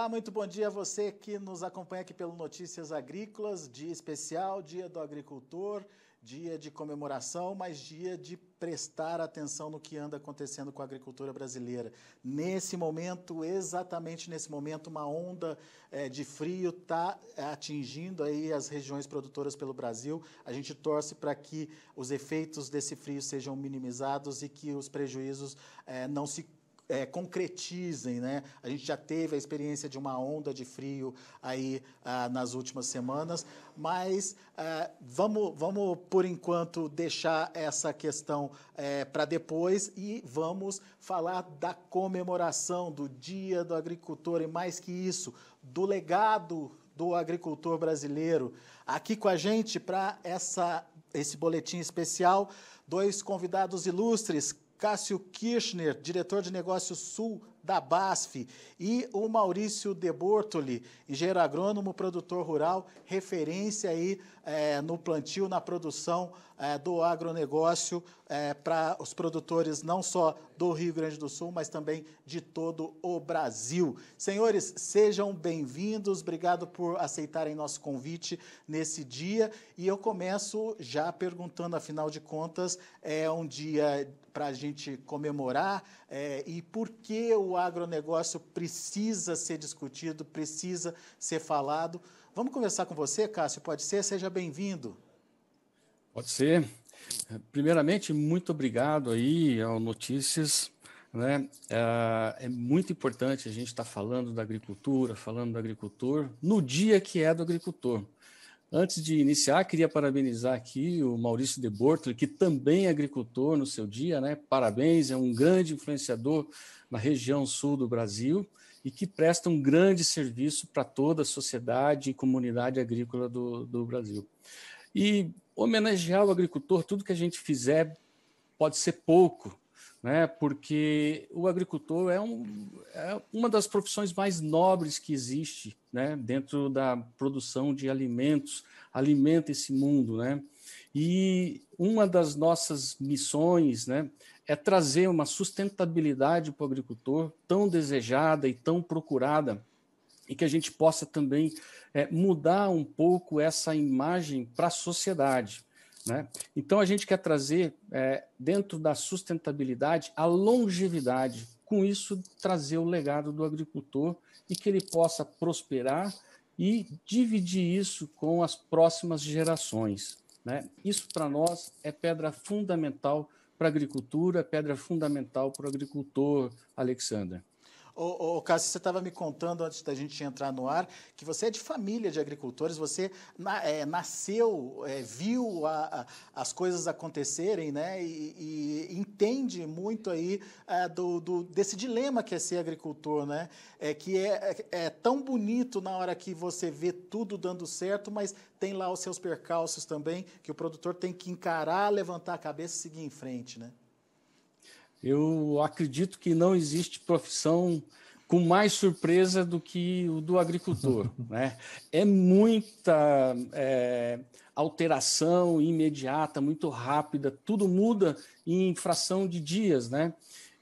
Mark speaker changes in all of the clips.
Speaker 1: Olá, muito bom dia a você que nos acompanha aqui pelo Notícias Agrícolas, dia especial, dia do agricultor, dia de comemoração, mas dia de prestar atenção no que anda acontecendo com a agricultura brasileira. Nesse momento, exatamente nesse momento, uma onda é, de frio está eh, atingindo aí as regiões produtoras pelo Brasil. A gente torce para que os efeitos desse frio sejam minimizados e que os prejuízos é, não se é, concretizem, né? A gente já teve a experiência de uma onda de frio aí ah, nas últimas semanas, mas ah, vamos, vamos por enquanto deixar essa questão é, para depois e vamos falar da comemoração do Dia do Agricultor e mais que isso, do legado do agricultor brasileiro. Aqui com a gente para essa esse boletim especial, dois convidados ilustres, Cássio Kirchner, diretor de Negócios Sul da BASF, e o Maurício De Bortoli, engenheiro agrônomo, produtor rural, referência aí é, no plantio, na produção é, do agronegócio é, para os produtores não só do Rio Grande do Sul, mas também de todo o Brasil. Senhores, sejam bem-vindos, obrigado por aceitarem nosso convite nesse dia. E eu começo já perguntando, afinal de contas, é um dia para a gente comemorar, é, e por que o agronegócio precisa ser discutido, precisa ser falado. Vamos conversar com você, Cássio, pode ser? Seja bem-vindo.
Speaker 2: Pode ser. Primeiramente, muito obrigado aí ao Notícias. Né? É, é muito importante a gente estar tá falando da agricultura, falando do agricultor, no dia que é do agricultor. Antes de iniciar, queria parabenizar aqui o Maurício de Bortoli, que também é agricultor no seu dia, né? Parabéns, é um grande influenciador na região sul do Brasil e que presta um grande serviço para toda a sociedade e comunidade agrícola do, do Brasil. E homenagear o agricultor, tudo que a gente fizer pode ser pouco né? Porque o agricultor é, um, é uma das profissões mais nobres que existe, né? Dentro da produção de alimentos, alimenta esse mundo, né? E uma das nossas missões, né? É trazer uma sustentabilidade para o agricultor tão desejada e tão procurada e que a gente possa também é, mudar um pouco essa imagem para a sociedade. Né? Então, a gente quer trazer, é, dentro da sustentabilidade, a longevidade. Com isso, trazer o legado do agricultor e que ele possa prosperar e dividir isso com as próximas gerações. Né? Isso, para nós, é pedra fundamental para a agricultura, pedra fundamental para o agricultor, Alexander.
Speaker 1: Ô, ô Cássio, você estava me contando antes da gente entrar no ar que você é de família de agricultores, você na, é, nasceu, é, viu a, a, as coisas acontecerem, né? E, e entende muito aí é, do, do, desse dilema que é ser agricultor, né? É que é, é, é tão bonito na hora que você vê tudo dando certo, mas tem lá os seus percalços também que o produtor tem que encarar, levantar a cabeça e seguir em frente, né?
Speaker 2: Eu acredito que não existe profissão com mais surpresa do que o do agricultor. Né? É muita é, alteração imediata, muito rápida, tudo muda em fração de dias. Né?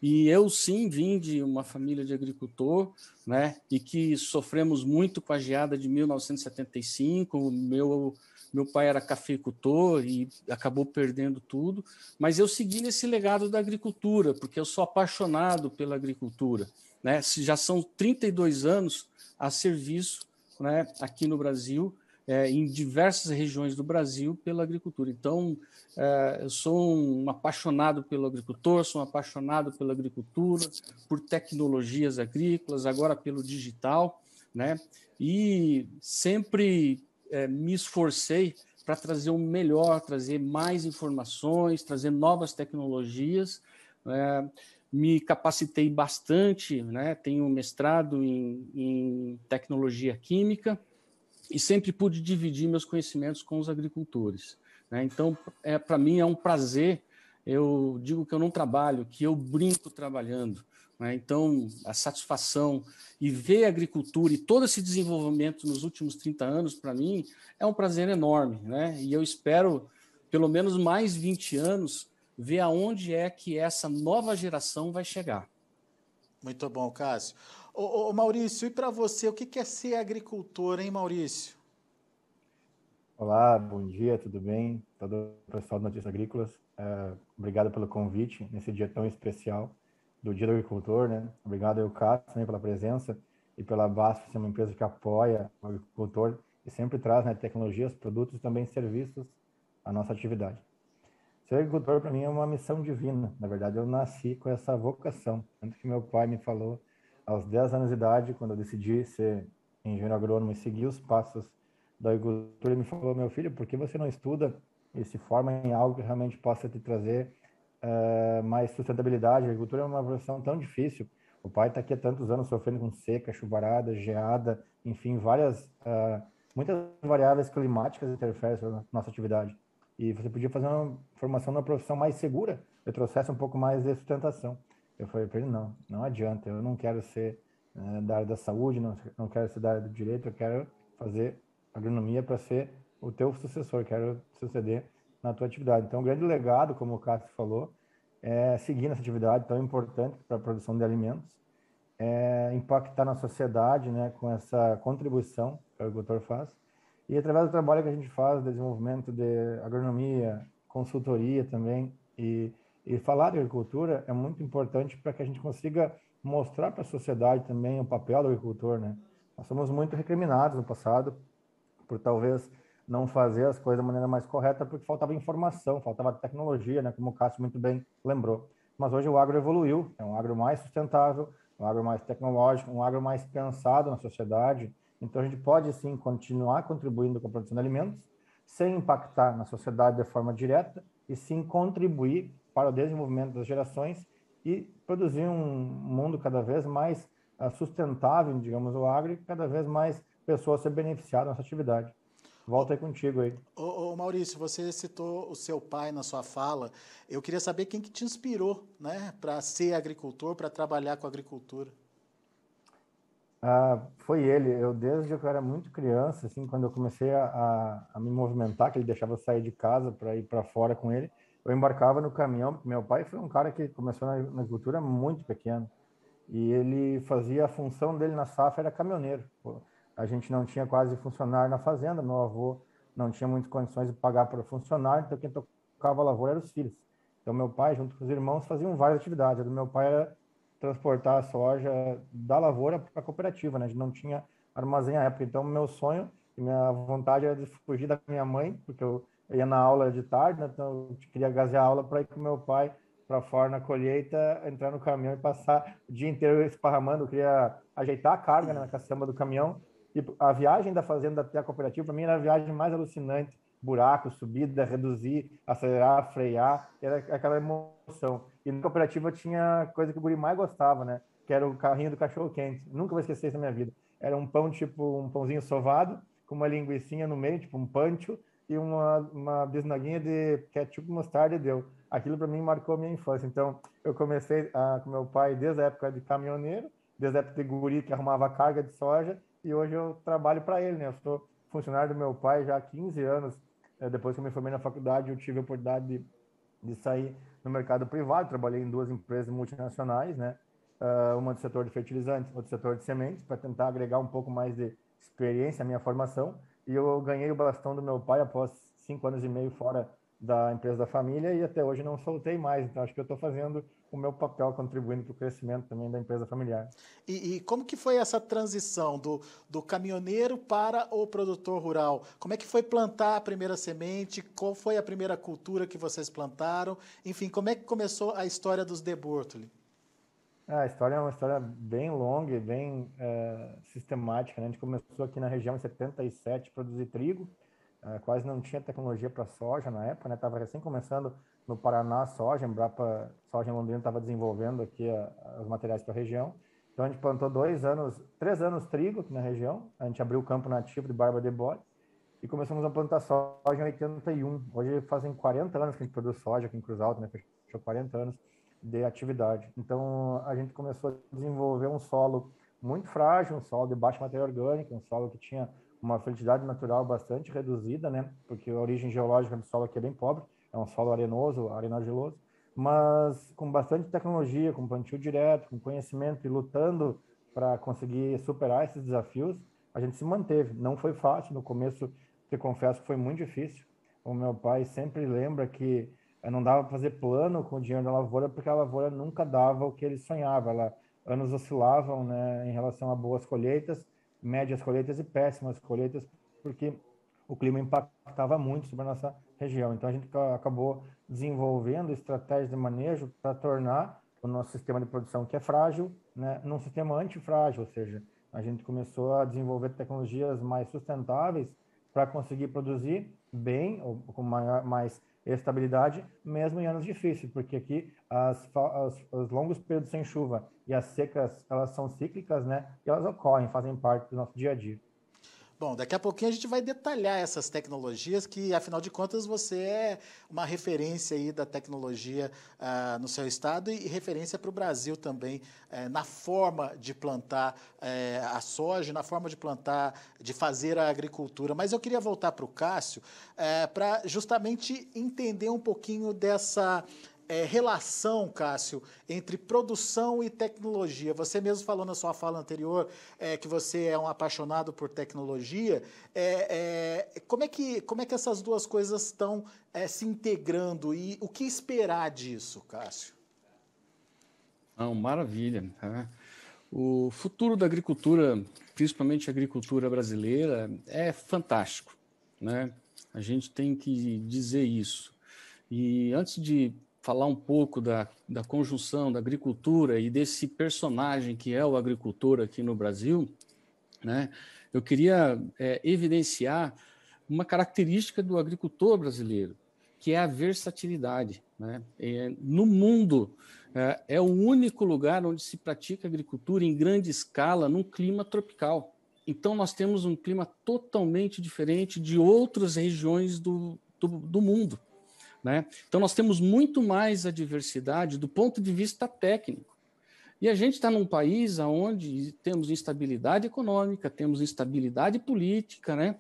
Speaker 2: E eu sim vim de uma família de agricultor, né? E que sofremos muito com a geada de 1975. Meu meu pai era cafeicultor e acabou perdendo tudo, mas eu segui esse legado da agricultura, porque eu sou apaixonado pela agricultura. Né? Já são 32 anos a serviço né, aqui no Brasil, é, em diversas regiões do Brasil, pela agricultura. Então, é, eu sou um apaixonado pelo agricultor, sou um apaixonado pela agricultura, por tecnologias agrícolas, agora pelo digital, né? e sempre é, me esforcei para trazer o melhor, trazer mais informações, trazer novas tecnologias. Né? Me capacitei bastante, né? tenho um mestrado em, em tecnologia química e sempre pude dividir meus conhecimentos com os agricultores. Né? Então, é, para mim é um prazer. Eu digo que eu não trabalho, que eu brinco trabalhando. Né? Então, a satisfação e ver a agricultura e todo esse desenvolvimento nos últimos 30 anos, para mim, é um prazer enorme. Né? E eu espero, pelo menos mais 20 anos, ver
Speaker 1: aonde é que essa nova geração vai chegar. Muito bom, Cássio. Ô, Maurício, e para você, o que é ser agricultor, hein, Maurício?
Speaker 3: Olá, bom dia, tudo bem? Todo o pessoal do Notícias Agrícolas, uh, obrigado pelo convite nesse dia tão especial do Dia do Agricultor, né? Obrigado eu, Cássio também pela presença e pela BASF, ser é uma empresa que apoia o agricultor e sempre traz né, tecnologias, produtos e também serviços à nossa atividade. Ser agricultor para mim é uma missão divina. Na verdade, eu nasci com essa vocação. Tanto que meu pai me falou aos 10 anos de idade, quando eu decidi ser engenheiro agrônomo e seguir os passos da agricultura, ele me falou: "Meu filho, por que você não estuda e se forma em algo que realmente possa te trazer uh, mais sustentabilidade. agricultura é uma profissão tão difícil. O pai está aqui há tantos anos sofrendo com seca, chuvarada, geada, enfim, várias, uh, muitas variáveis climáticas interferem na nossa atividade. E você podia fazer uma formação numa profissão mais segura, eu trouxesse um pouco mais de sustentação. Eu falei para ele, não, não adianta, eu não quero ser uh, da área da saúde, não, não quero ser da área do direito, eu quero fazer agronomia para ser o teu sucessor, quero suceder na tua atividade. Então, o grande legado, como o Cássio falou, é seguir nessa atividade tão importante para a produção de alimentos, é impactar na sociedade né, com essa contribuição que o agricultor faz. E através do trabalho que a gente faz, desenvolvimento de agronomia, consultoria também, e, e falar de agricultura é muito importante para que a gente consiga mostrar para a sociedade também o papel do agricultor. Né? Nós somos muito recriminados no passado por talvez não fazer as coisas da maneira mais correta porque faltava informação, faltava tecnologia, né, como o Cássio muito bem lembrou. Mas hoje o agro evoluiu, é um agro mais sustentável, um agro mais tecnológico, um agro mais pensado na sociedade. Então a gente pode sim continuar contribuindo com a produção de alimentos sem impactar na sociedade de forma direta e sim contribuir para o desenvolvimento das gerações e produzir um mundo cada vez mais ah, sustentável, digamos, o agro, e cada vez mais pessoas se beneficiar da nossa atividade. Volta aí contigo aí.
Speaker 1: Ô, ô, Maurício, você citou o seu pai na sua fala. Eu queria saber quem que te inspirou, né, para ser agricultor, para trabalhar com agricultura.
Speaker 3: Ah, foi ele. Eu desde que eu era muito criança, assim, quando eu comecei a, a me movimentar, que ele deixava eu sair de casa para ir para fora com ele, eu embarcava no caminhão. meu pai foi um cara que começou na, na agricultura muito pequeno e ele fazia a função dele na safra era caminhoneiro. Pô a gente não tinha quase funcionário na fazenda, meu avô não tinha muitas condições de pagar para funcionário, então quem tocava a lavoura eram os filhos. Então meu pai, junto com os irmãos, faziam várias atividades. A do meu pai era transportar a soja da lavoura para a cooperativa, né? A gente não tinha armazém à época. Então meu sonho, e minha vontade era de fugir da minha mãe, porque eu ia na aula de tarde, né? então eu queria gazear a aula para ir com meu pai para fora na colheita, entrar no caminhão e passar o dia inteiro esparramando. Eu queria ajeitar a carga né, na caçamba do caminhão e a viagem da fazenda até a cooperativa, para mim, era a viagem mais alucinante. Buraco, subida, reduzir, acelerar, frear, era aquela emoção. E na cooperativa tinha coisa que o guri mais gostava, né? Que era o carrinho do cachorro quente. Nunca vou esquecer isso na minha vida. Era um pão, tipo, um pãozinho sovado, com uma linguiçinha no meio, tipo um pancho, e uma, uma bisnaguinha de ketchup, mostarda e deu. Aquilo para mim marcou a minha infância. Então, eu comecei a, com meu pai desde a época de caminhoneiro, desde a época de guri que arrumava carga de soja, e hoje eu trabalho para ele, né? Eu sou funcionário do meu pai já há 15 anos. É, depois que eu me formei na faculdade, eu tive a oportunidade de, de sair no mercado privado. Trabalhei em duas empresas multinacionais, né? Ah, uma do setor de fertilizantes, outra do setor de sementes, para tentar agregar um pouco mais de experiência à minha formação. E eu ganhei o bastão do meu pai após cinco anos e meio fora da empresa da família e até hoje não soltei mais. Então, acho que eu estou fazendo o meu papel contribuindo para o crescimento também da empresa familiar. E, e, como que
Speaker 1: foi essa transição do, do caminhoneiro para o produtor rural? Como é que foi plantar a primeira semente? Qual foi a primeira cultura que vocês plantaram? Enfim, como é que começou a história dos De Bortoli?
Speaker 3: Ah, a história é uma história bem longa e bem é, sistemática. Né? A gente começou aqui na região em 77 produzir trigo. É, quase não tinha tecnologia para soja na época, estava né? recém começando no Paraná soja, Embrapa Soja em Londrina estava desenvolvendo aqui a, os materiais para a região. Então a gente plantou dois anos, três anos trigo aqui na região. A gente abriu o campo nativo de Barba de Bode e começamos a plantar soja em 81. Hoje fazem 40 anos que a gente produz soja aqui em Cruz Alta, né? Fechou 40 anos de atividade. Então a gente começou a desenvolver um solo muito frágil, um solo de baixa matéria orgânica, um solo que tinha uma fertilidade natural bastante reduzida, né? Porque a origem geológica do solo aqui é bem pobre é um solo arenoso, arena mas com bastante tecnologia, com plantio direto, com conhecimento e lutando para conseguir superar esses desafios, a gente se manteve. Não foi fácil, no começo, te confesso que foi muito difícil. O meu pai sempre lembra que eh, não dava para fazer plano com o dinheiro da lavoura, porque a lavoura nunca dava o que ele sonhava. Ela, anos oscilavam né, em relação a boas colheitas, médias colheitas e péssimas colheitas, porque o clima impactava muito sobre a nossa região. Então, a gente acabou desenvolvendo estratégias de manejo para tornar o nosso sistema de produção, que é frágil, né, num sistema antifrágil, ou seja, a gente começou a desenvolver tecnologias mais sustentáveis para conseguir produzir bem, ou com maior, mais estabilidade, mesmo em anos difíceis, porque aqui as, as, os longos períodos sem chuva e as secas, elas são cíclicas, né? E elas ocorrem, fazem parte do nosso dia a dia.
Speaker 1: Bom, daqui a pouquinho a gente vai detalhar essas tecnologias que, afinal de contas, você é uma referência aí da tecnologia ah, no seu estado e, referência para o Brasil também eh, na forma de plantar eh, a soja, na forma de plantar, de fazer a agricultura. Mas eu queria voltar para o Cássio eh, para justamente entender um pouquinho dessa é, relação, Cássio, entre produção e tecnologia. Você mesmo falou na sua fala anterior é, que você é um apaixonado por tecnologia. É, é como, é que, como é que essas duas coisas estão é, se integrando e o que esperar disso, Cássio?
Speaker 2: Não, maravilha. Tá? O futuro da agricultura, principalmente a agricultura brasileira, é fantástico. Né? A gente tem que dizer isso. E antes de falar um pouco da, da conjunção da agricultura e desse personagem que é o agricultor aqui no Brasil, né, eu queria é, evidenciar uma característica do agricultor brasileiro, que é a versatilidade. Né? É, no mundo, é, é, o único lugar onde se pratica agricultura em grande escala num clima tropical. Então, nós temos um clima totalmente diferente de outras regiões do, do, do mundo. Né? Então, nós temos muito mais a diversidade do ponto de vista técnico. E a gente está num país onde temos instabilidade econômica, temos instabilidade política, né?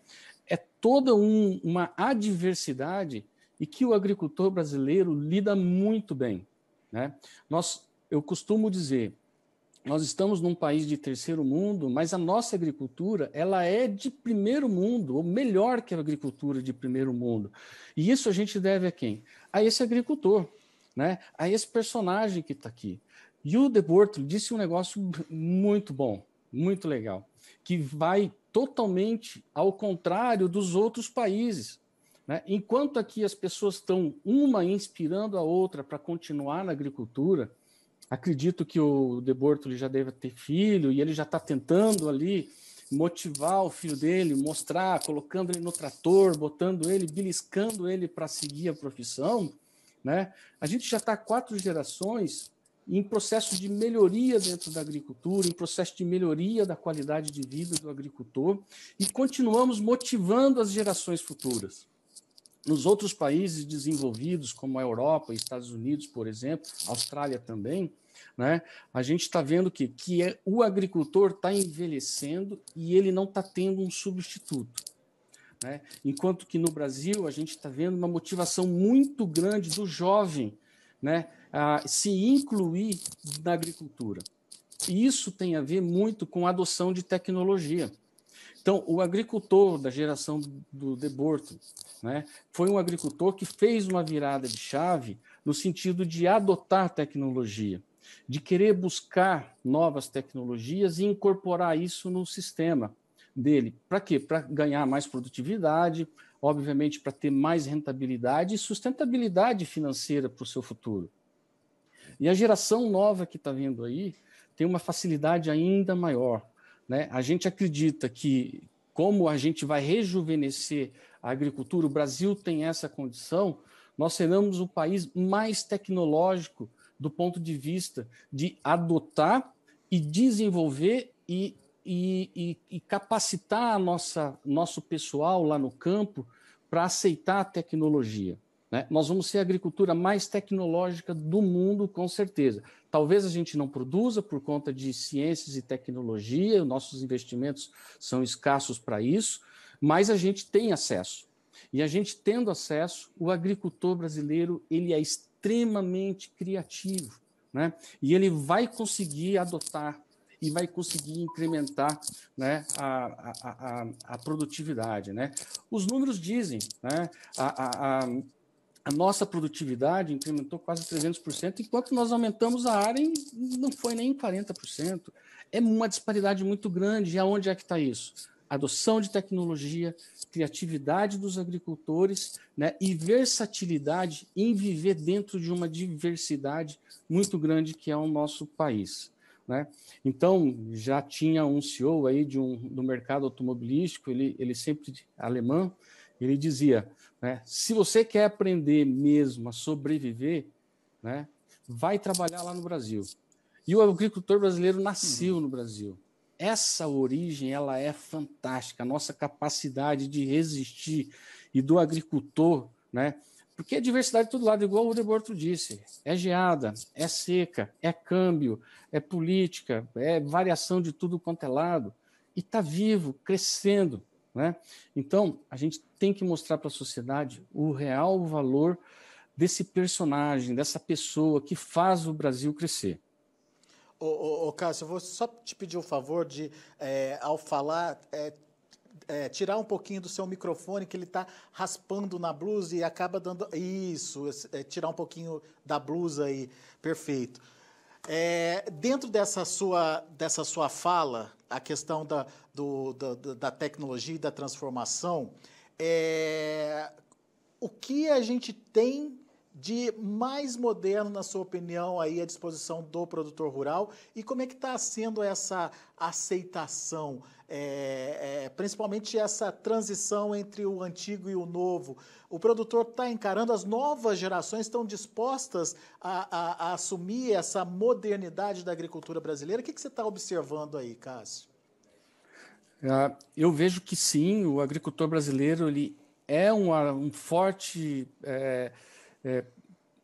Speaker 2: é toda um, uma adversidade e que o agricultor brasileiro lida muito bem. Né? Nós, eu costumo dizer, nós estamos num país de terceiro mundo, mas a nossa agricultura ela é de primeiro mundo, ou melhor que a agricultura de primeiro mundo. E isso a gente deve a quem? A esse agricultor, né? a esse personagem que está aqui. E o De Bortoli disse um negócio muito bom, muito legal, que vai totalmente ao contrário dos outros países. Né? Enquanto aqui as pessoas estão uma inspirando a outra para continuar na agricultura, acredito que o De Bortoli já deve ter filho e ele já está tentando ali motivar o filho dele, mostrar, colocando ele no trator, botando ele, beliscando ele para seguir a profissão, né? A gente já está quatro gerações em processo de melhoria dentro da agricultura, em processo de melhoria da qualidade de vida do agricultor e continuamos motivando as gerações futuras. Nos outros países desenvolvidos, como a Europa, Estados Unidos, por exemplo, Austrália também, né? A gente está vendo que, que é, o agricultor está envelhecendo e ele não está tendo um substituto. Né? Enquanto que no Brasil a gente está vendo uma motivação muito grande do jovem né, a se incluir na agricultura. E isso tem a ver muito com a adoção de tecnologia. Então, o agricultor da geração do De Borto né, foi um agricultor que fez uma virada de chave no sentido de adotar tecnologia, de querer buscar novas tecnologias e incorporar isso no sistema dele. Para quê? Para ganhar mais produtividade, obviamente para ter mais rentabilidade e sustentabilidade financeira para o seu futuro. E a geração nova que está vindo aí tem uma facilidade ainda maior. Né? A gente acredita que, como a gente vai rejuvenescer a agricultura, o Brasil tem essa condição, nós seremos o país mais tecnológico do ponto de vista de adotar e desenvolver e, e, e capacitar a nossa, nosso pessoal lá no campo para aceitar a tecnologia. Né? Nós vamos ser a agricultura mais tecnológica do mundo, com certeza. Talvez a gente não produza por conta de ciências e tecnologia, nossos investimentos são escassos para isso, mas a gente tem acesso. E a gente tendo acesso, o agricultor brasileiro ele é extremamente criativo, né? E ele vai conseguir adotar e vai conseguir incrementar né, a, a, a, a produtividade. Né? Os números dizem, né, a, a, a nossa produtividade incrementou quase 300%, enquanto nós aumentamos a área em, não foi nem 40%. É uma disparidade muito grande. E aonde é que está isso? Adoção de tecnologia, criatividade dos agricultores né, e versatilidade em viver dentro de uma diversidade muito grande que é o nosso país. Né? Então, já tinha um CEO aí de um, do mercado automobilístico, ele, ele sempre alemão, ele dizia, né? Se você quer aprender mesmo a sobreviver, né, vai trabalhar lá no Brasil. E o agricultor brasileiro nasceu uhum. no Brasil. Essa origem ela é fantástica, a nossa capacidade de resistir e do agricultor, né? Porque é diversidade de todo lado, igual o Deborto disse. É geada, é seca, é câmbio, é política, é variação de tudo quanto é lado. E está vivo, crescendo. Né? Então, a gente tem que mostrar para a sociedade o real valor desse personagem, dessa pessoa que faz o Brasil crescer.
Speaker 1: Ô, ô, ô Cássio, eu vou só te pedir o favor de, é, ao falar, é... É, tirar um pouquinho do seu microfone que ele está raspando na blusa e acaba dando isso é, tirar um pouquinho da blusa aí perfeito é, dentro dessa sua, dessa sua fala, a questão da, do, da, da tecnologia e da transformação, é, o que a gente tem de mais moderno, na sua opinião, aí à disposição do produtor rural e como é que está sendo essa aceitação, é, é, principalmente essa transição entre o antigo e o novo? O produtor está encarando, as novas gerações estão dispostas a, a, a, assumir essa modernidade da agricultura brasileira? O que, que você está observando aí, Cássio?
Speaker 2: Ah, eu vejo que sim, o agricultor brasileiro ele é um, um forte é, é,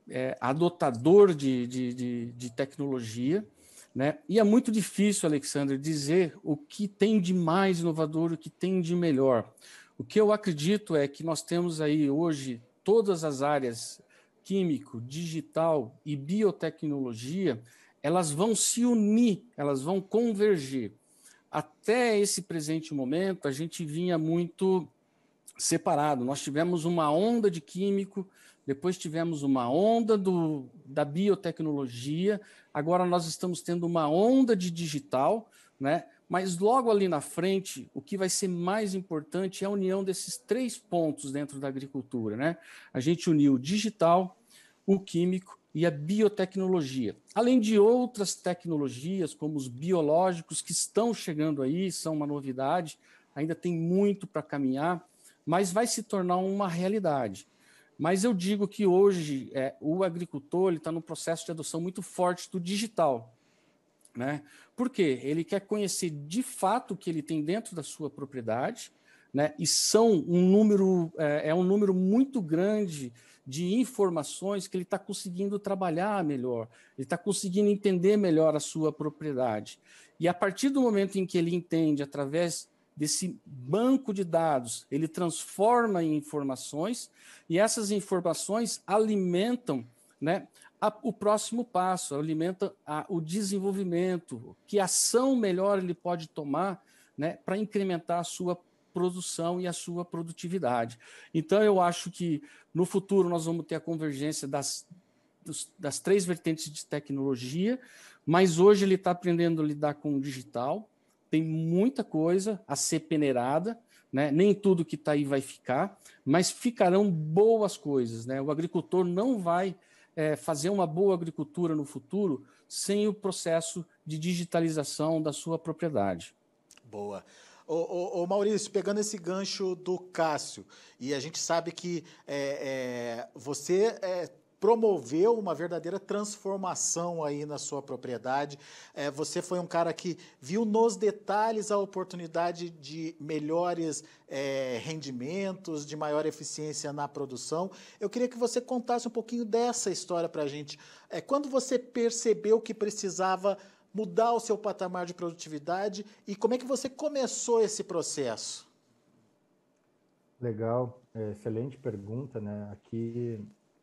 Speaker 2: é, adotador de, de, de, de tecnologia. Né? E é muito difícil, Alexandre, dizer o que tem de mais inovador, o que tem de melhor. O que eu acredito é que nós temos aí hoje todas as áreas químico, digital e biotecnologia, elas vão se unir, elas vão convergir. Até esse presente momento, a gente vinha muito separado. Nós tivemos uma onda de químico, depois tivemos uma onda do, da biotecnologia, agora nós estamos tendo uma onda de digital, né? mas logo ali na frente, o que vai ser mais importante é a união desses três pontos dentro da agricultura. Né? A gente uniu o digital, o químico e a biotecnologia. Além de outras tecnologias, como os biológicos, que estão chegando aí, são uma novidade, ainda tem muito para caminhar, mas vai se tornar uma realidade. Mas eu digo que hoje é, o agricultor está num processo de adoção muito forte do digital. Né? Por quê? Ele quer conhecer de fato o que ele tem dentro da sua propriedade, né? e são um número, é, é um número muito grande de informações que ele está conseguindo trabalhar melhor, ele está conseguindo entender melhor a sua propriedade. E a partir do momento em que ele entende, através desse banco de dados, ele transforma em informações e essas informações alimentam né, a, o próximo passo, alimenta a, o desenvolvimento, que ação melhor ele pode tomar né, para incrementar a sua produção e a sua produtividade. Então, eu acho que no futuro nós vamos ter a convergência das, dos, das três vertentes de tecnologia, mas hoje ele está aprendendo a lidar com o digital, tem muita coisa a ser peneirada, né? nem tudo que está aí vai ficar, mas ficarão boas coisas. Né? O agricultor não vai é, fazer uma boa agricultura no futuro sem o processo de digitalização da sua propriedade.
Speaker 1: Boa. Ô, ô, ô, Maurício, pegando esse gancho do Cássio, e a gente sabe que é, é, você é, promoveu uma verdadeira transformação aí na sua propriedade. É, você foi um cara que viu nos detalhes a oportunidade de melhores é, rendimentos, de maior eficiência na produção. Eu queria que você contasse um pouquinho dessa história para a gente. É, quando você percebeu que precisava mudar o seu patamar de produtividade e como é que você começou esse processo?
Speaker 3: Legal, é, excelente pergunta, né? Aqui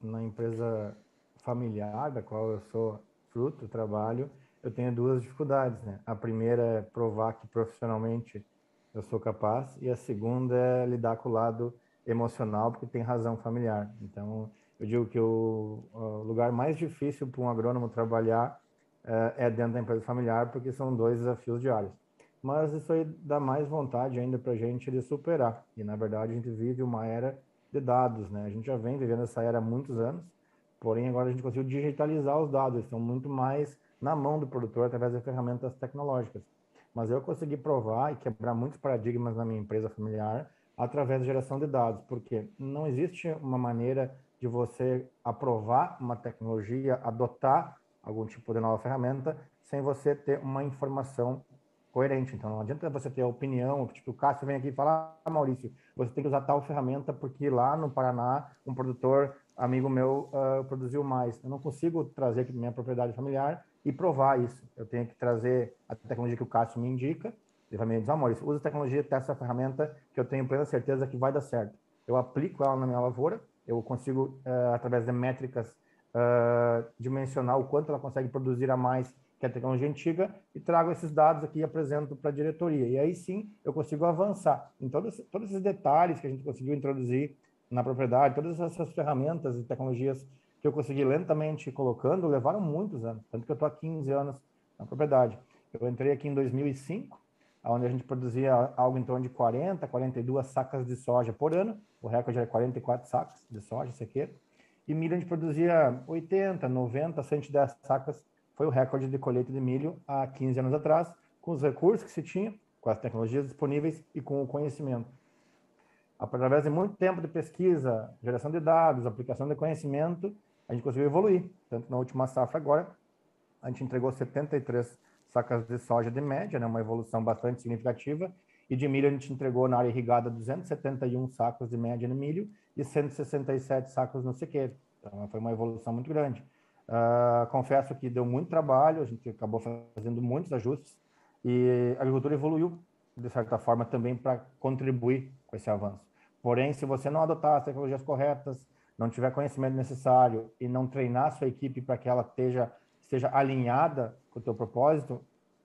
Speaker 3: na empresa familiar, da qual eu sou fruto, trabalho, eu tenho duas dificuldades, né? A primeira é provar que profissionalmente eu sou capaz e a segunda é lidar com o lado emocional, porque tem razão familiar. Então, eu digo que o, o lugar mais difícil para um agrônomo trabalhar eh, é dentro da empresa familiar, porque são dois desafios diários. Mas isso aí dá mais vontade ainda para a gente de superar. E, na verdade, a gente vive uma era de dados, né? A gente já vem vivendo essa era há muitos anos, porém agora a gente conseguiu digitalizar os dados, eles estão muito mais na mão do produtor através de ferramentas tecnológicas. Mas eu consegui provar e quebrar muitos paradigmas na minha empresa familiar através da geração de dados, porque não existe uma maneira de você aprovar uma tecnologia, adotar algum tipo de nova ferramenta, sem você ter uma informação coerente. Então, não adianta você ter a opinião, tipo, o Cássio vem aqui e fala, ah, Maurício, você tem que usar tal ferramenta porque lá no Paraná, um produtor, amigo meu, uh, produziu mais. Eu não consigo trazer aqui minha propriedade familiar e provar isso. Eu tenho que trazer a tecnologia que o Cássio me indica, ele vai me dizer, ah, Maurício, usa a tecnologia, testa essa ferramenta que eu tenho plena certeza que vai dar certo. Eu aplico ela na minha lavoura, eu consigo, uh, através de métricas, uh, ah, dimensionar o quanto ela consegue produzir a mais que é a tecnologia antiga, e trago esses dados aqui e apresento para a diretoria. E aí sim eu consigo avançar em todos, todos esses detalhes que a gente conseguiu introduzir na propriedade, todas essas ferramentas e tecnologias que eu consegui lentamente colocando, levaram muitos anos, tanto que eu estou há 15 anos na propriedade. Eu entrei aqui em 2005, onde a gente produzia algo em torno de 40, 42 sacas de soja por ano, o recorde era 44 sacas de soja, aqui. e milho a gente produzia 80, 90, 110 sacas foi o recorde de colheita de milho há 15 anos atrás, com os recursos que se tinha, com as tecnologias disponíveis e com o conhecimento. Através de muito tempo de pesquisa, geração de dados, aplicação de conhecimento, a gente conseguiu evoluir. Tanto na última safra agora, a gente entregou 73 sacas de soja de média, né, uma evolução bastante significativa, e de milho a gente entregou na área irrigada 271 sacos de média no milho e 167 sacos no sequeiro. Então foi uma evolução muito grande. Uh, confesso que deu muito trabalho, a gente acabou fazendo muitos ajustes e a agricultura evoluiu, de certa forma, também para contribuir com esse avanço. Porém, se você não adotar as tecnologias corretas, não tiver conhecimento necessário e não treinar a sua equipe para que ela esteja, esteja alinhada com o teu propósito,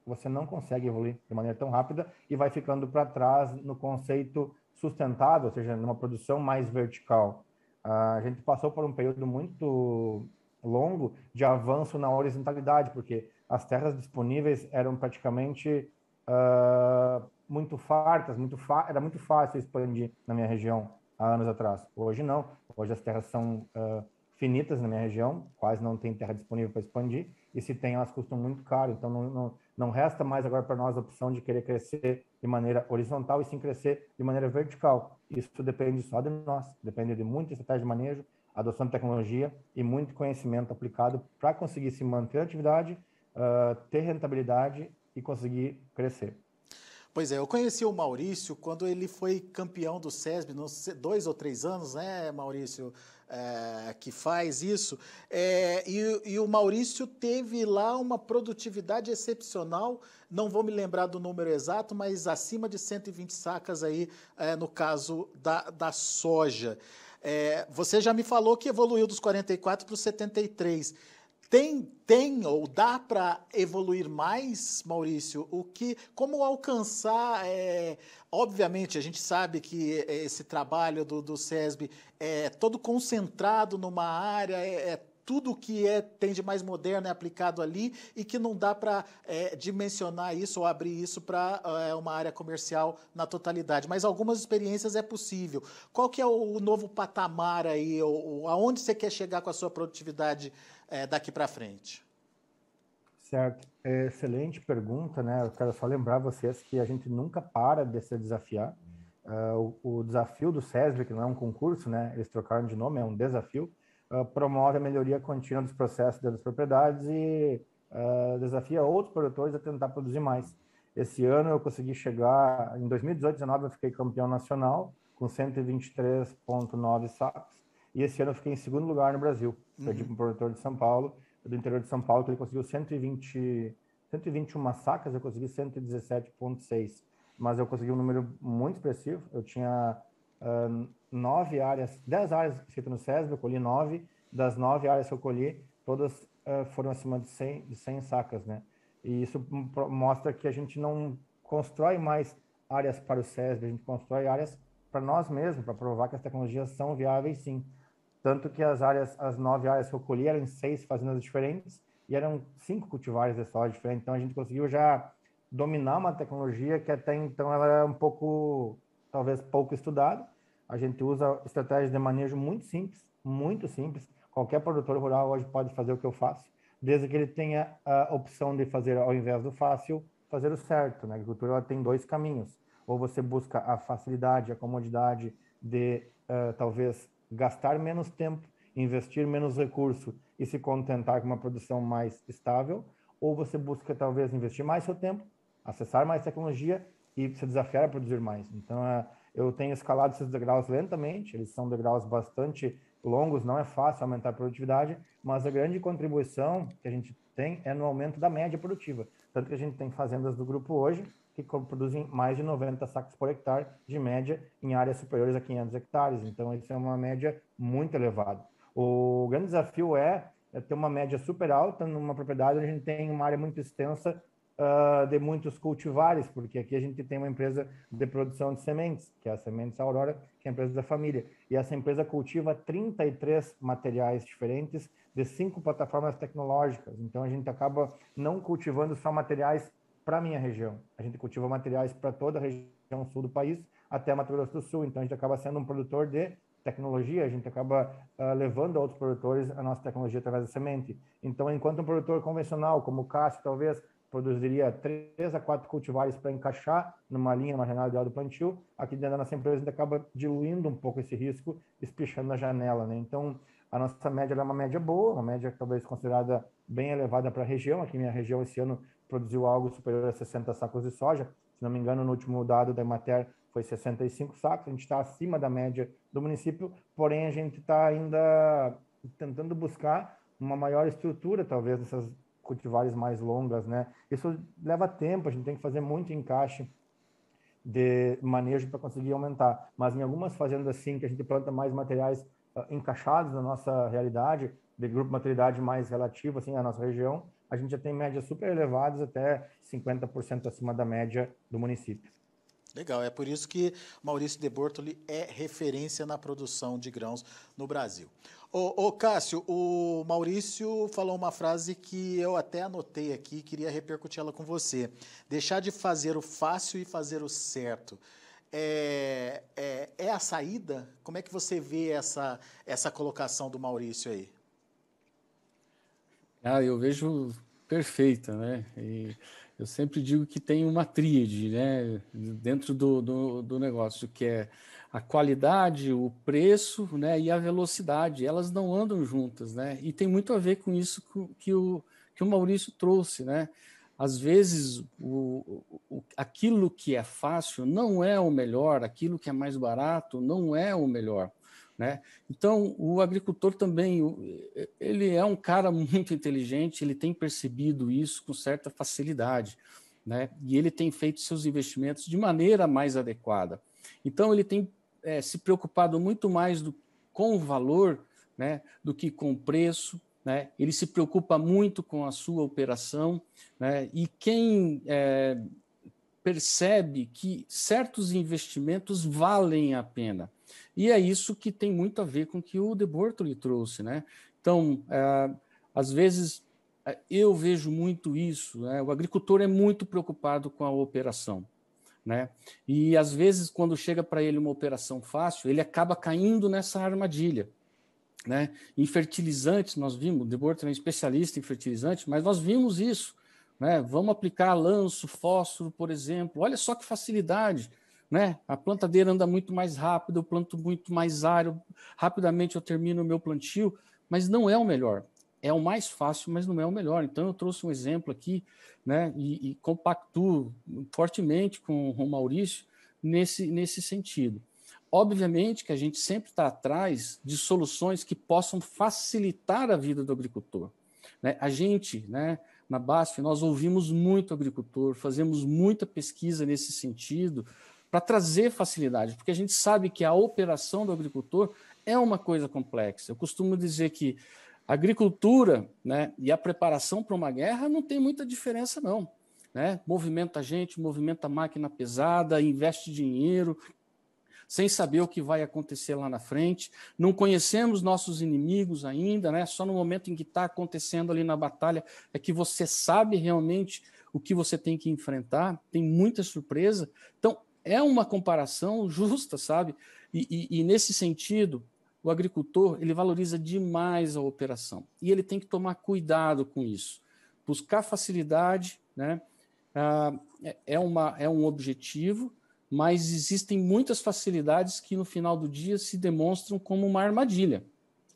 Speaker 3: você não consegue evoluir de maneira tão rápida e vai ficando para trás no conceito sustentável, ou seja, numa produção mais vertical. Uh, a gente passou por um período muito longo de avanço na horizontalidade, porque as terras disponíveis eram praticamente uh, muito fartas, muito era muito fácil expandir na minha região há anos atrás. Hoje não, hoje as terras são uh, finitas na minha região, quase não tem terra disponível para expandir, e se tem, elas custam muito caro, então não, não, não resta mais agora para nós a opção de querer crescer de maneira horizontal e sim crescer de maneira vertical. Isso depende só de nós, depende de muita estratégia de manejo, de tecnologia e muito conhecimento aplicado para conseguir se manter atividade, uh, ter rentabilidade e conseguir crescer.
Speaker 1: Pois é, eu conheci o Maurício quando ele foi campeão do SESB, dois ou três anos, né, Maurício, é, que faz isso. É, e, e, o Maurício teve lá uma produtividade excepcional, não vou me lembrar do número exato, mas acima de 120 sacas aí, é, no caso da, da soja. É, você já me falou que evoluiu dos 44 para os 73. Tem, tem ou dá para evoluir mais, Maurício? O que, como alcançar? É, obviamente, a gente sabe que esse trabalho do, do SESB é todo concentrado numa área, é, é tudo que é, tem de mais moderno é aplicado ali e que não dá para é, dimensionar isso ou abrir isso para é, uma área comercial na totalidade. Mas algumas experiências é possível. Qual que é o, o novo patamar aí, ou, ou, aonde você quer chegar com a sua produtividade é, daqui para frente?
Speaker 3: Certo. É, excelente pergunta, né? Eu quero só lembrar vocês que a gente nunca para de se desafiar. Uh, o, o, desafio do SESB, que não é um concurso, né? Eles trocaram de nome, é um desafio. Ah, promove a melhoria contínua dos processos das propriedades e uh, desafia outros produtores a tentar produzir mais. Esse ano eu consegui chegar, em 2018, 19 eu fiquei campeão nacional com 123.9 sacos e esse ano eu fiquei em segundo lugar no Brasil. Perdi para uhum. um produtor de São Paulo, do interior de São Paulo, que ele conseguiu 120, 121 sacas, eu consegui 117.6, mas eu consegui um número muito expressivo. Eu tinha uh, nove áreas, dez áreas escritas no SESB, eu colhi nove. Das nove áreas que eu colhi, todas uh, foram acima de 100, de 100 sacas, né? E isso mostra que a gente não constrói mais áreas para o SESB, a gente constrói áreas para nós mesmos, para provar que as tecnologias são viáveis sim. Tanto que as áreas, as nove áreas que eu colhi eram seis fazendas diferentes e eram cinco cultivares de soja diferentes. Então a gente conseguiu já dominar uma tecnologia que até então era um pouco, talvez pouco estudada, a gente usa estratégias de manejo muito simples, muito simples. Qualquer produtor rural hoje pode fazer o que eu faço, desde que ele tenha a opção de fazer, ao invés do fácil, fazer o certo. Na né? agricultura ela tem dois caminhos. Ou você busca a facilidade, a comodidade de uh, talvez gastar menos tempo, investir menos recurso e se contentar com uma produção mais estável, ou você busca talvez investir mais seu tempo, acessar mais tecnologia e se desafiar a produzir mais. Então, uh, eu tenho escalado esses degraus lentamente, eles são degraus bastante longos, não é fácil aumentar a produtividade, mas a grande contribuição que a gente tem é no aumento da média produtiva. Tanto que a gente tem fazendas do grupo hoje que produzem mais de 90 sacos por hectare de média em áreas superiores a 500 hectares. Então, isso é uma média muito elevada. O grande desafio é, é ter uma média super alta numa propriedade onde a gente tem uma área muito extensa uh, de muitos cultivares, porque aqui a gente tem uma empresa de produção de sementes, que é a Sementes Aurora, que é a empresa da família. E essa empresa cultiva 33 materiais diferentes de cinco plataformas tecnológicas. Então a gente acaba não cultivando só materiais para minha região. A gente cultiva materiais para toda a região sul do país, até Mato Grosso do Sul. Então a gente acaba sendo um produtor de tecnologia, a gente acaba uh, levando a outros produtores a nossa tecnologia através da semente. Então, enquanto um produtor convencional, como o Cássio, talvez, produziria três a quatro cultivares para encaixar numa linha, marginal de ideal plantio. Aqui dentro da nossa empresa ainda acaba diluindo um pouco esse risco, espichando na janela. Né? Então, a nossa média é uma média boa, uma média talvez considerada bem elevada para a região. Aqui minha região esse ano produziu algo superior a 60 sacos de soja. Se não me engano, no último dado da Emater foi 65 sacos. A gente está acima da média do município, porém a gente está ainda tentando buscar uma maior estrutura, talvez, nessas cultivares mais longas, né? Isso leva tempo, a gente tem que fazer muito encaixe de manejo para conseguir aumentar. Mas em algumas fazendas, assim, que a gente planta mais materiais uh, encaixados na nossa realidade, de grupo de maturidade mais relativo, assim, à nossa região, a gente já tem médias super elevadas, até 50% acima da média do município.
Speaker 1: Legal, é por isso que Maurício de Bortoli é referência na produção de grãos no Brasil. Ô, ô, Cássio, o Maurício falou uma frase que eu até anotei aqui e queria repercutir ela com você. Deixar de fazer o fácil e fazer o certo. É, é, é a saída? Como é que você vê essa, essa colocação do Maurício aí?
Speaker 2: Ah, eu vejo perfeita, né? E eu sempre digo que tem uma tríade né, dentro do, do, do, negócio, que é a qualidade, o preço né, e a velocidade. Elas não andam juntas, né? E tem muito a ver com isso que o, que o Maurício trouxe, né? Às vezes, o, o, aquilo que é fácil não é o melhor, aquilo que é mais barato não é o melhor. Né? Então, o agricultor também, eh, ele é um cara muito inteligente, ele tem percebido isso com certa facilidade, né? e ele tem feito seus investimentos de maneira mais adequada. Então, ele tem é, se preocupado muito mais do, com o valor né, do que com o preço, né? ele se preocupa muito com a sua operação, né? e quem é, percebe que certos investimentos valem a pena. E é isso que tem muito a ver com o que o De Bortoli trouxe. Né? Então, é, às vezes, é, eu vejo muito isso. Né? O agricultor é muito preocupado com a operação. Né? E às vezes, quando chega para ele uma operação fácil, ele acaba caindo nessa armadilha. Né? Em fertilizantes, nós vimos, o Deborah é um especialista em fertilizantes, mas nós vimos isso. Né? Vamos aplicar lanço, fósforo, por exemplo. Olha só que facilidade. Né? A plantadeira anda muito mais rápido, eu planto muito mais área, rapidamente eu termino o meu plantio, mas não é o melhor. É o mais fácil, mas não é o melhor. Então eu trouxe um exemplo aqui, né? E, e compactuo fortemente com o Maurício nesse, nesse sentido. Obviamente que a gente sempre está atrás de soluções que possam facilitar a vida do agricultor. Né? A gente, né? na BASF, nós ouvimos muito agricultor, fazemos muita pesquisa nesse sentido para trazer facilidade, porque a gente sabe que a operação do agricultor é uma coisa complexa. Eu costumo dizer que a agricultura né, e a preparação para uma guerra não tem muita diferença, não. Né? Movimenta a gente, movimenta a máquina pesada, investe dinheiro, sem saber o que vai acontecer lá na frente. Não conhecemos nossos inimigos ainda, né? Só no momento em que está acontecendo ali na batalha é que você sabe realmente o que você tem que enfrentar. Tem muita surpresa. Então é uma comparação justa, sabe? E, e, e nesse sentido, o agricultor ele valoriza demais a operação e ele tem que tomar cuidado com isso, buscar facilidade, né? Ah, é, é uma, é um objetivo, mas existem muitas facilidades que no final do dia se demonstram como uma armadilha.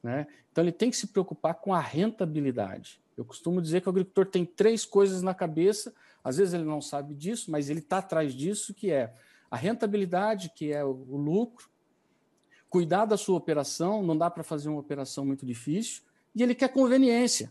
Speaker 2: Né? Então ele tem que se preocupar com a rentabilidade. Eu costumo dizer que o agricultor tem três coisas na cabeça, às vezes ele não sabe disso, mas ele está atrás disso, que é a rentabilidade, que é o lucro, cuidar da sua operação, não dá para fazer uma operação muito difícil, e ele quer conveniência.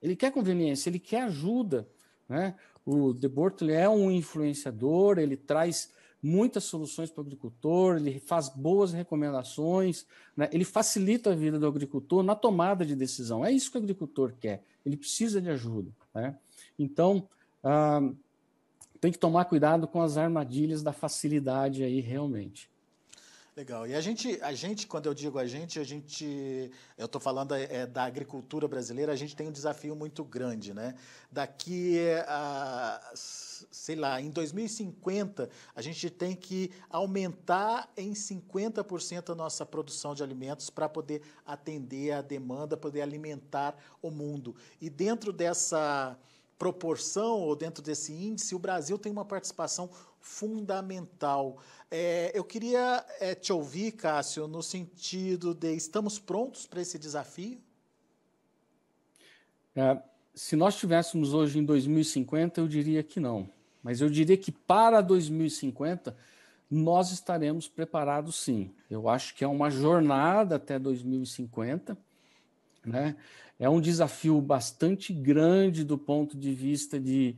Speaker 2: Ele quer conveniência, ele quer ajuda. Né? O De Bortoli é um influenciador, ele traz muitas soluções para o agricultor, ele faz boas recomendações, né? ele facilita a vida do agricultor na tomada de decisão. É isso que o agricultor quer, ele precisa de ajuda. Né? Então, ah, tem que tomar cuidado com as armadilhas da facilidade aí, realmente.
Speaker 1: Legal. E a gente, a gente, quando eu digo a gente, a gente, eu estou falando é, é, da agricultura brasileira, a gente tem um desafio muito grande, né? Daqui a, sei lá, em 2050, a gente tem que aumentar em 50% a nossa produção de alimentos para poder atender a demanda, poder alimentar o mundo. E dentro dessa proporção ou dentro desse índice, o Brasil tem uma participação fundamental. É, eu queria é, te ouvir, Cássio, no sentido de estamos prontos para esse desafio?
Speaker 2: É, se nós estivéssemos hoje em 2050, eu diria que não. Mas eu diria que para 2050 nós estaremos preparados sim. Eu acho que é uma jornada até 2050. Né? É um desafio bastante grande do ponto de vista de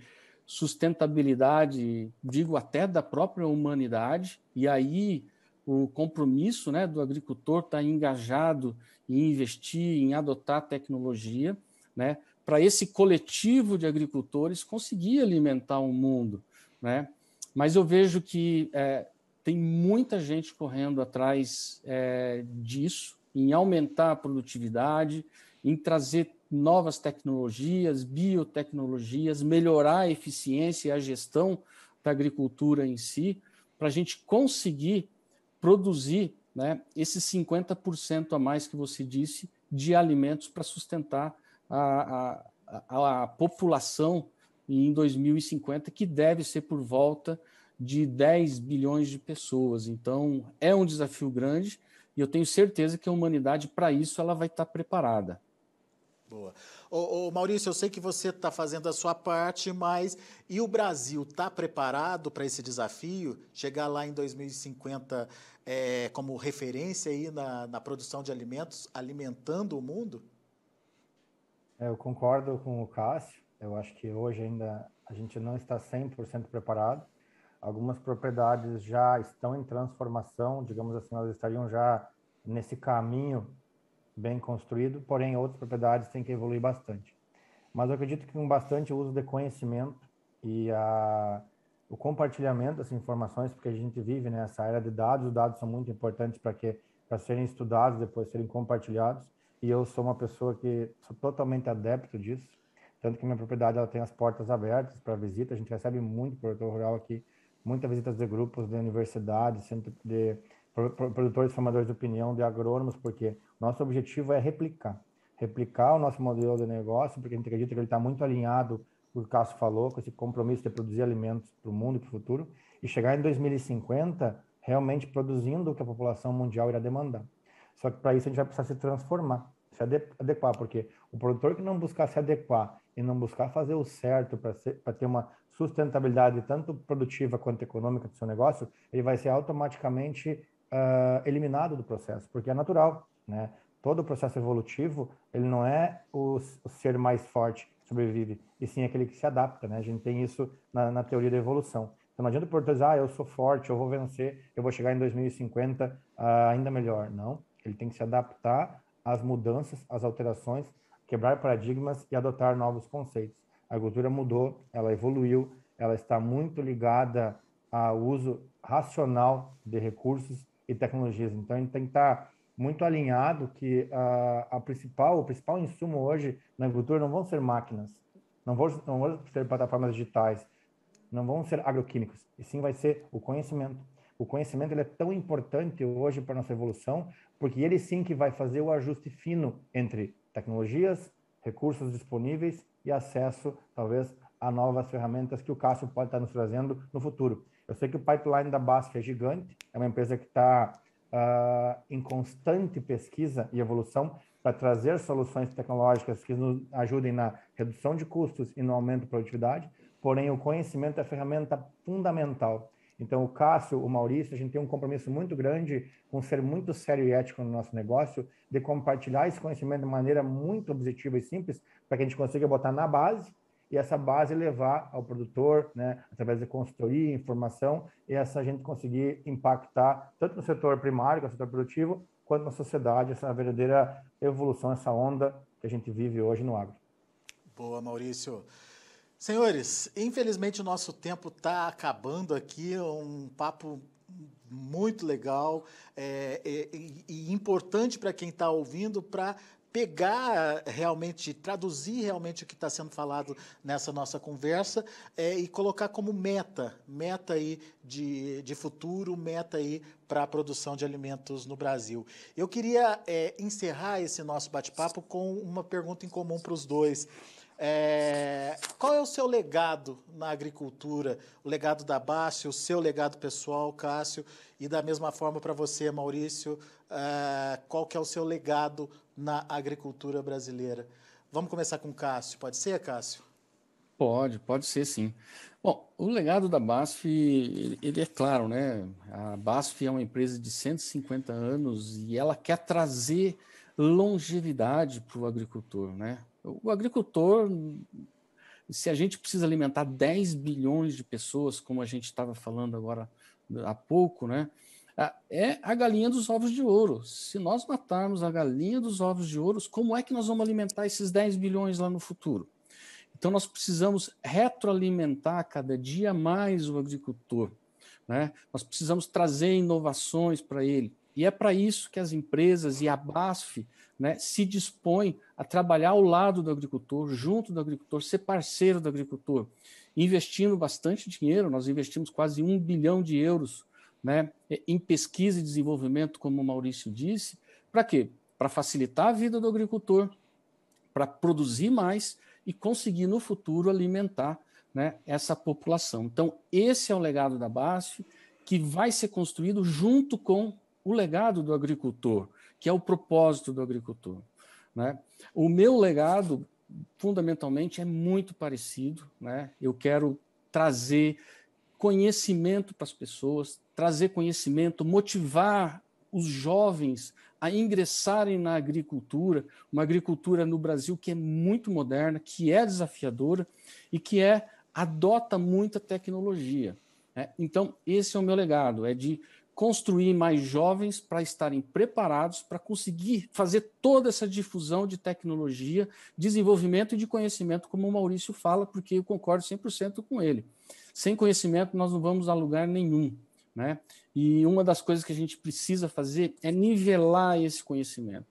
Speaker 2: sustentabilidade, digo até da própria humanidade, e aí o compromisso né, do agricultor estar tá engajado em investir, em adotar tecnologia, né, para esse coletivo de agricultores conseguir alimentar o um mundo. Né? Mas eu vejo que é, tem muita gente correndo atrás é, disso, em aumentar a produtividade, em trazer novas tecnologias, biotecnologias, melhorar a eficiência e a gestão da agricultura em si, para a gente conseguir produzir né, esses 50% a mais que você disse de alimentos para sustentar a, a, a, a população em 2050, que deve ser por volta de 10 bilhões de pessoas. Então, é um desafio grande e eu tenho certeza que a humanidade, para isso, ela vai estar tá preparada.
Speaker 1: Boa. Ô, ô, Maurício, eu sei que você está fazendo a sua parte, mas e o Brasil está preparado para esse desafio? Chegar lá em 2050 é, como referência aí na, na, produção de alimentos, alimentando o mundo?
Speaker 3: É, eu concordo com o Cássio. Eu acho que hoje ainda a gente não está 100% preparado. Algumas propriedades já estão em transformação, digamos assim, elas estariam já nesse caminho bem construído, porém outras propriedades têm que evoluir bastante. Mas eu acredito que com bastante uso de conhecimento e a, o compartilhamento das informações, porque a gente vive nessa era de dados, os dados são muito importantes para que para serem estudados, depois serem compartilhados, e eu sou uma pessoa que sou totalmente adepto disso, tanto que minha propriedade ela tem as portas abertas para visita, a gente recebe muito produtor rural aqui, muitas visitas de grupos de universidades, centro de produtores formadores de opinião de agrônomos, porque nosso objetivo é replicar. Replicar o nosso modelo de negócio, porque a gente acredita que ele está muito alinhado, o que o Cássio falou, com esse compromisso de produzir alimentos para o mundo e para o futuro, e chegar em 2050 realmente produzindo o que a população mundial irá demandar. Só que para isso a gente vai precisar se transformar, se adequar, porque o produtor que não buscar se adequar e não buscar fazer o certo para ter uma sustentabilidade tanto produtiva quanto econômica do seu negócio, ele vai ser automaticamente uh, eliminado do processo, porque é natural, né? Todo o processo evolutivo, ele não é o, o ser mais forte que sobrevive, e sim aquele que se adapta, né? A gente tem isso na, na teoria da evolução. Então não adianta o português, dizer, ah, eu sou forte, eu vou vencer, eu vou chegar em 2050 uh, ah, ainda melhor. Não, ele tem que se adaptar às mudanças, às alterações, quebrar paradigmas e adotar novos conceitos. A cultura mudou, ela evoluiu, ela está muito ligada ao uso racional de recursos e tecnologias. Então, a gente tem que estar tá muito alinhado que a, a principal, o principal insumo hoje na agricultura não vão ser máquinas, não vão, não vão ser plataformas digitais, não vão ser agroquímicos, e sim vai ser o conhecimento. O conhecimento ele é tão importante hoje para nossa evolução, porque ele sim que vai fazer o ajuste fino entre tecnologias, recursos disponíveis e acesso, talvez, a novas ferramentas que o Cássio pode estar nos trazendo no futuro. Eu sei que o pipeline da BASF é gigante, é uma empresa que está uh, ah, em constante pesquisa e evolução para trazer soluções tecnológicas que nos ajudem na redução de custos e no aumento da produtividade, porém o conhecimento é a ferramenta fundamental. Então, o Cássio, o Maurício, a gente tem um compromisso muito grande com ser muito sério e ético no nosso negócio, de compartilhar esse conhecimento de maneira muito objetiva e simples, para que a gente consiga botar na base e essa base levar ao produtor, né, através de consultoria, informação, e essa gente conseguir impactar tanto no setor primário, que é o setor produtivo, quanto na sociedade, essa verdadeira evolução, essa onda que a gente vive hoje no agro.
Speaker 1: Boa, Maurício. Senhores, infelizmente o nosso tempo está acabando aqui, é um papo muito legal é, é, e importante para quem está ouvindo para pegar realmente, traduzir realmente o que está sendo falado nessa nossa conversa é, e colocar como meta, meta aí de, de futuro, meta aí para a produção de alimentos no Brasil. Eu queria é, encerrar esse nosso bate-papo com uma pergunta em comum para os dois. É, qual é o seu legado na agricultura? O legado da Basf, o seu legado pessoal, Cássio, e da mesma forma para você, Maurício, é, qual que é o seu legado na agricultura brasileira? Vamos começar com Cássio, pode ser, Cássio?
Speaker 2: Pode, pode ser sim. Bom, o legado da BASF, ele é claro, né? A BASF é uma empresa de 150 anos e ela quer trazer longevidade para o agricultor, né? O agricultor, se a gente precisa alimentar 10 bilhões de pessoas, como a gente estava falando agora há pouco, né? É a galinha dos ovos de ouro. Se nós matarmos a galinha dos ovos de ouro, como é que nós vamos alimentar esses 10 bilhões lá no futuro? Então, nós precisamos retroalimentar cada dia mais o agricultor. Né? Nós precisamos trazer inovações para ele. E é para isso que as empresas e a BASF né, se dispõem a trabalhar ao lado do agricultor, junto do agricultor, ser parceiro do agricultor, investindo bastante dinheiro, nós investimos quase um bilhão de euros né, em pesquisa e desenvolvimento, como o Maurício disse, para quê? Para facilitar a vida do agricultor, para produzir mais e conseguir no futuro alimentar né, essa população. Então, esse é o legado da BASF, que vai ser construído junto com o legado do agricultor, que é o propósito do agricultor. Né? O meu legado, fundamentalmente, é muito parecido. Né? Eu quero trazer conhecimento para as pessoas, trazer conhecimento, motivar os jovens a ingressarem na agricultura, uma agricultura no Brasil que é muito moderna, que é desafiadora e que é adota muita tecnologia. Né? Então, esse é o meu legado, é de construir mais jovens para estarem preparados para conseguir fazer toda essa difusão de tecnologia, desenvolvimento e de conhecimento, como o Maurício fala, porque eu concordo 100% com ele. Sem conhecimento, nós não vamos a lugar nenhum. Né? E uma das coisas que a gente precisa fazer é nivelar esse conhecimento.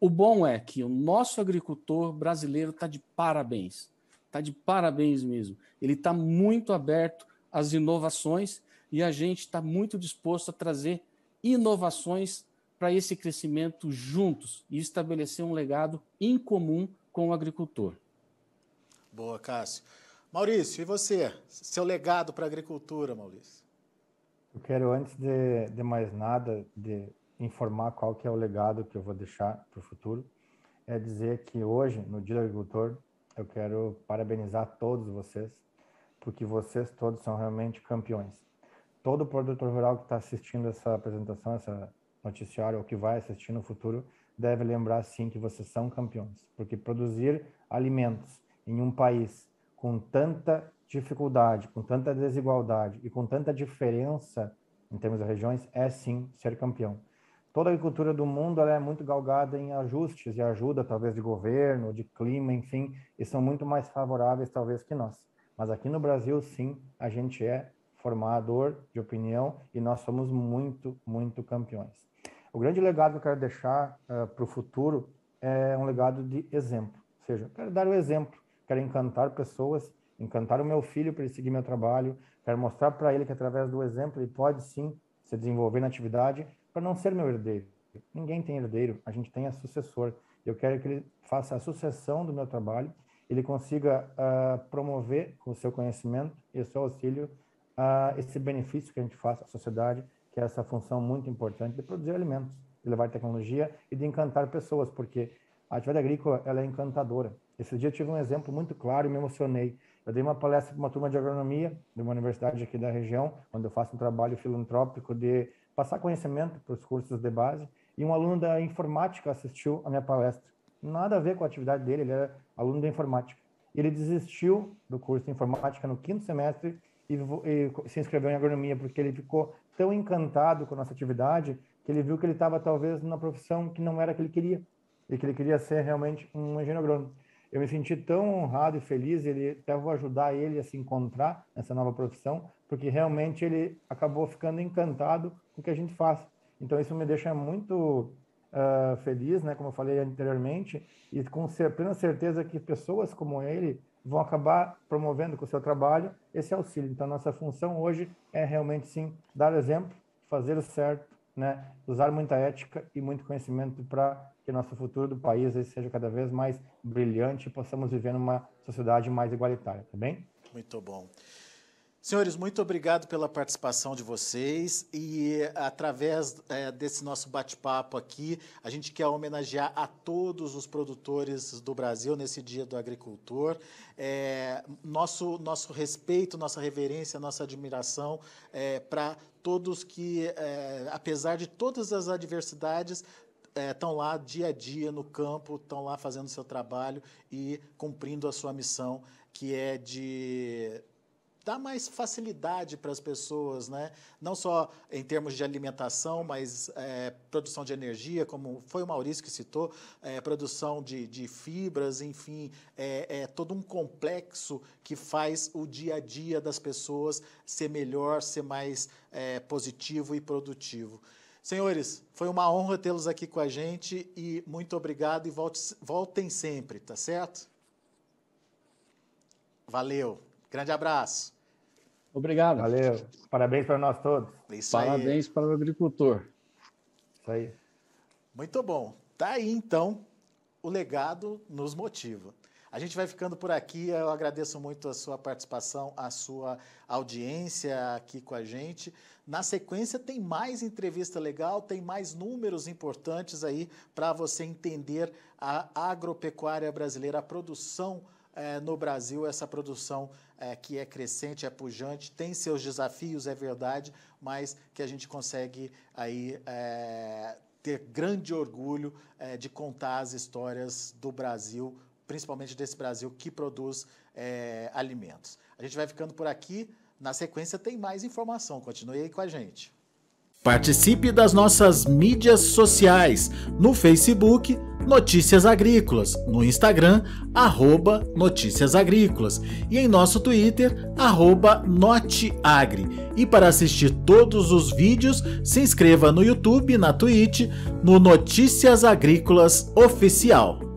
Speaker 2: O bom é que o nosso agricultor brasileiro está de parabéns, está de parabéns mesmo. Ele está muito aberto às inovações e a gente está muito disposto a trazer inovações para esse crescimento juntos e estabelecer um legado em comum com o agricultor.
Speaker 1: Boa, Cássio. Maurício, e você? Seu legado para a agricultura, Maurício?
Speaker 3: Eu quero, antes de, de mais nada, de informar qual que é o legado que eu vou deixar para o futuro, é dizer que hoje, no Dia do Agricultor, eu quero parabenizar todos vocês, porque vocês todos são realmente campeões todo produtor rural que está assistindo essa apresentação, essa noticiário, ou que vai assistir no futuro, deve lembrar sim que vocês são campeões, porque produzir alimentos em um país com tanta dificuldade, com tanta desigualdade e com tanta diferença em termos de regiões é sim ser campeão. Toda a agricultura do mundo é muito galgada em ajustes e ajuda, talvez de governo, de clima, enfim, e são muito mais favoráveis talvez que nós. Mas aqui no Brasil, sim, a gente é formador de opinião, e nós somos muito, muito campeões. O grande legado que eu quero deixar uh, eh, para o futuro é um legado de exemplo, ou seja, eu quero dar o um exemplo, quero encantar pessoas, encantar o meu filho para ele seguir meu trabalho, quero mostrar para ele que através do exemplo ele pode sim se desenvolver na atividade para não ser meu herdeiro. Ninguém tem herdeiro, a gente tem a sucessor. Eu quero que ele faça a sucessão do meu trabalho, ele consiga uh, promover com o seu conhecimento e o seu auxílio a esse benefício que a gente faz à sociedade, que é essa função muito importante de produzir alimentos, de levar tecnologia e de encantar pessoas, porque a atividade agrícola ela é encantadora. Esse dia eu tive um exemplo muito claro e me emocionei. Eu dei uma palestra para uma turma de agronomia de uma universidade aqui da região, onde eu faço um trabalho filantrópico de passar conhecimento para os cursos de base, e um aluno da informática assistiu a minha palestra. Nada a ver com a atividade dele, ele era aluno da informática. Ele desistiu do curso de informática no quinto semestre e, e se inscreveu em agronomia porque ele ficou tão encantado com a nossa atividade que ele viu que ele estava talvez numa profissão que não era a que ele queria e que ele queria ser realmente um engenheiro agrônomo. Eu me senti tão honrado e feliz, ele até vou ajudar ele a se encontrar nessa nova profissão, porque realmente ele acabou ficando encantado com o que a gente faz. Então isso me deixa muito uh, feliz, né? Como eu falei anteriormente, e com plena certeza que pessoas como ele vão acabar promovendo com o seu trabalho esse auxílio. Então, nossa função hoje é realmente, sim, dar exemplo, fazer o certo, né? usar muita ética e muito conhecimento para que nosso futuro do país seja cada vez mais brilhante e possamos viver numa sociedade mais igualitária, tá bem?
Speaker 1: Muito bom. Senhores, muito obrigado pela participação de vocês e através é, desse nosso bate-papo aqui, a gente quer homenagear a todos os produtores do Brasil nesse Dia do Agricultor. É, nosso, nosso respeito, nossa reverência, nossa admiração é, para todos que, é, apesar de todas as adversidades, estão é, lá dia a dia no campo, estão lá fazendo seu trabalho e cumprindo a sua missão, que é de dá mais facilidade para as pessoas, né? não só em termos de alimentação, mas é, produção de energia, como foi o Maurício que citou, é, produção de, de, fibras, enfim, é, é, todo um complexo que faz o dia a dia das pessoas ser melhor, ser mais é, positivo e produtivo. Senhores, foi uma honra tê-los aqui com a gente e muito obrigado e volte, voltem sempre, tá certo? Valeu! Grande abraço.
Speaker 3: Obrigado. Valeu. Parabéns para nós todos. Isso Parabéns aí. para o agricultor. Isso aí.
Speaker 1: Muito bom. Tá aí então o legado nos motiva. A gente vai ficando por aqui. Eu agradeço muito a sua participação, a sua audiência aqui com a gente. Na sequência, tem mais entrevista legal, tem mais números importantes aí para você entender a agropecuária brasileira, a produção brasileira é, no Brasil essa produção é, que é crescente, é pujante, tem seus desafios, é verdade, mas que a gente consegue aí é, ter grande orgulho é, de contar as histórias do Brasil, principalmente desse Brasil que produz é, alimentos. A gente vai ficando por aqui. Na sequência tem mais informação. Continue aí com a gente. Participe das nossas mídias sociais, no Facebook Notícias Agrícolas, no Instagram arroba Notícias Agrícolas e em nosso Twitter arroba Noteagri. E para assistir todos os vídeos, se inscreva no YouTube, na Twitch, no Notícias Agrícolas Oficial.